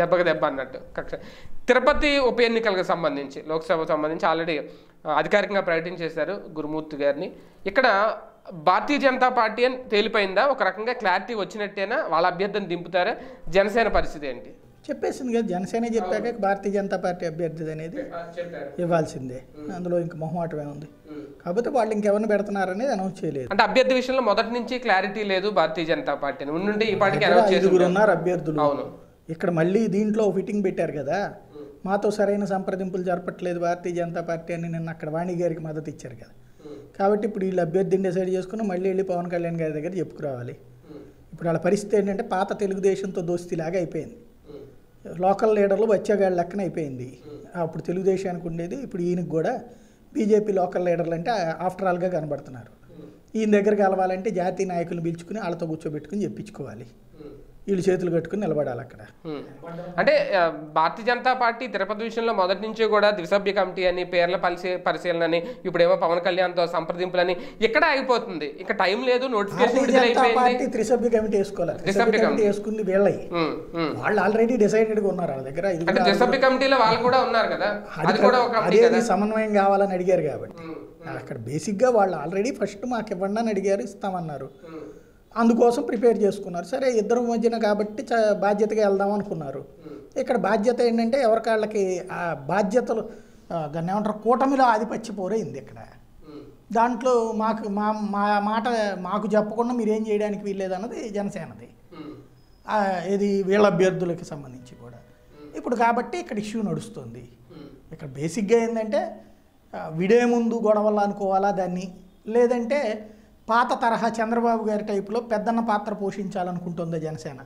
దెబ్బకి దెబ్బ అన్నట్టు కరెక్ట్ తిరుపతి ఉప ఎన్నికలకు సంబంధించి లోక్సభ సంబంధించి ఆల్రెడీ అధికారికంగా ప్రకటించేశారు గురుమూర్తి గారిని ఇక్కడ భారతీయ జనతా పార్టీ అని తేలిపోయిందా ఒక రకంగా క్లారిటీ వచ్చినట్టేనా వాళ్ళ అభ్యర్థిని దింపుతారా జనసేన పరిస్థితి ఏంటి చెప్పేసింది కదా జనసేన చెప్పాక భారతీయ జనతా పార్టీ అభ్యర్థి అనేది ఇవ్వాల్సిందే అందులో ఇంక మొహమాటమే ఉంది కాకపోతే వాళ్ళు ఇంకెవరిని పెడుతున్నారనేది అనౌన్స్ చేయలేదు అంటే అభ్యర్థి విషయంలో మొదటి నుంచి క్లారిటీ లేదు భారతీయ జనతా పార్టీ ఉండి ఈ పార్టీకి ఐదుగురు ఉన్నారు అభ్యర్థులు అవును ఇక్కడ మళ్ళీ దీంట్లో ఫిట్టింగ్ పెట్టారు కదా మాతో సరైన సంప్రదింపులు జరపట్లేదు భారతీయ జనతా పార్టీ అని నిన్న అక్కడ వాణి గారికి మద్దతు ఇచ్చారు కదా కాబట్టి ఇప్పుడు వీళ్ళు అభ్యర్థిని డిసైడ్ చేసుకుని మళ్ళీ వెళ్ళి పవన్ కళ్యాణ్ గారి దగ్గర చెప్పుకురావాలి ఇప్పుడు వాళ్ళ పరిస్థితి ఏంటంటే పాత తెలుగుదేశంతో దోస్తిలాగా అయిపోయింది లోకల్ లీడర్లు వచ్చేగాళ్ళ లెక్కన అయిపోయింది అప్పుడు తెలుగుదేశానికి ఉండేది ఇప్పుడు ఈయనకు కూడా బీజేపీ లోకల్ లీడర్లు అంటే ఆఫ్టర్ ఆల్గా కనబడుతున్నారు ఈయన దగ్గర కలవాలంటే జాతీయ నాయకులను పిలుచుకుని వాళ్ళతో కూర్చోబెట్టుకుని చెప్పించుకోవాలి వీళ్ళు చేతులు కట్టుకుని నిలబడాలి అక్కడ అంటే భారతీయ జనతా పార్టీ తిరుపతి విషయంలో మొదటి నుంచి కూడా ద్విసభ్య కమిటీ అని పేర్ల పరిశీ పరిశీలన అని ఇప్పుడేమో పవన్ కళ్యాణ్తో సంప్రదింపులని ఇక్కడ ఆగిపోతుంది ఇక టైం లేదు నోటిఫికేషన్ త్రిసభ్య కమిటీ వేసుకోవాలి కమిటీ వేసుకుంది వీళ్ళయి వాళ్ళు ఆల్రెడీ డిసైడెడ్ గా ఉన్నారు వాళ్ళ దగ్గర త్రిసభ్య కమిటీలో వాళ్ళు కూడా ఉన్నారు కదా అది కూడా ఒక సమన్వయం కావాలని అడిగారు కాబట్టి అక్కడ బేసిక్గా వాళ్ళు ఆల్రెడీ ఫస్ట్ మాకు ఇవ్వండి అని అడిగారు ఇస్తామన్నారు అందుకోసం ప్రిపేర్ చేసుకున్నారు సరే ఇద్దరు మధ్యన కాబట్టి చ బాధ్యతగా వెళ్దాం అనుకున్నారు ఇక్కడ బాధ్యత ఏంటంటే ఎవరికాళ్ళకి ఆ బాధ్యతలు దాన్ని ఏమంటారు కూటమిలో ఆధిపత్య పోరైంది ఇక్కడ దాంట్లో మాకు మా మా మాట మాకు చెప్పకుండా మీరేం చేయడానికి అన్నది జనసేనది ఇది వీళ్ళ అభ్యర్థులకి సంబంధించి కూడా ఇప్పుడు కాబట్టి ఇక్కడ ఇష్యూ నడుస్తుంది ఇక్కడ బేసిక్గా ఏంటంటే విడే ముందు గొడవలు అనుకోవాలా దాన్ని లేదంటే పాత తరహా చంద్రబాబు గారి టైపులో పెద్దన్న పాత్ర పోషించాలనుకుంటుందా జనసేన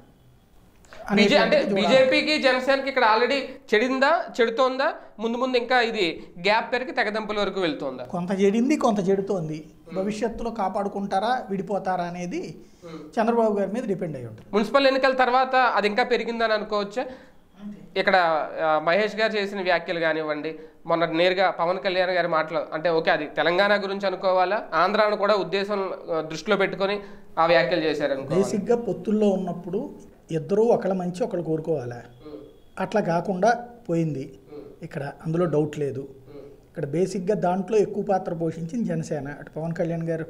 అంటే బీజేపీకి జనసేనకి ఇక్కడ ఆల్రెడీ చెడిందా చెడుతోందా ముందు ముందు ఇంకా ఇది గ్యాప్ పెరిగి తెగదంపుల వరకు వెళ్తుందా కొంత చెడింది కొంత చెడుతోంది భవిష్యత్తులో కాపాడుకుంటారా విడిపోతారా అనేది చంద్రబాబు గారి మీద డిపెండ్ అయ్యి ఉంటుంది మున్సిపల్ ఎన్నికల తర్వాత అది ఇంకా పెరిగిందని అనుకోవచ్చా ఇక్కడ మహేష్ గారు చేసిన వ్యాఖ్యలు కానివ్వండి మొన్న నేరుగా పవన్ కళ్యాణ్ గారి మాటలు అంటే ఓకే అది తెలంగాణ గురించి అనుకోవాలా ఆంధ్రాను కూడా ఉద్దేశం దృష్టిలో పెట్టుకొని ఆ వ్యాఖ్యలు చేశారు బేసిక్గా పొత్తుల్లో ఉన్నప్పుడు ఇద్దరూ ఒకళ్ళ మంచి ఒకళ్ళు కోరుకోవాలా అట్లా కాకుండా పోయింది ఇక్కడ అందులో డౌట్ లేదు ఇక్కడ బేసిక్గా దాంట్లో ఎక్కువ పాత్ర పోషించింది జనసేన అటు పవన్ కళ్యాణ్ గారు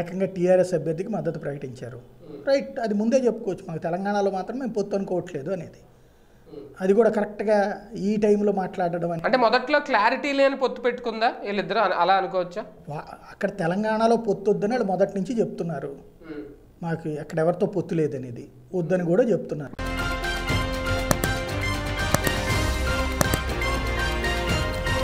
ఏకంగా టీఆర్ఎస్ అభ్యర్థికి మద్దతు ప్రకటించారు రైట్ అది ముందే చెప్పుకోవచ్చు మాకు తెలంగాణలో మాత్రం మేము పొత్తు అనుకోవట్లేదు అనేది అది కూడా కరెక్ట్గా ఈ టైంలో మాట్లాడడం అని అంటే మొదట్లో క్లారిటీ లేని పొత్తు పెట్టుకుందా వీళ్ళిద్దరు అలా అనుకోవచ్చా అక్కడ తెలంగాణలో పొత్తు వద్దని వాళ్ళు మొదటి నుంచి చెప్తున్నారు మాకు అక్కడ ఎవరితో పొత్తు లేదనేది వద్దని కూడా చెప్తున్నారు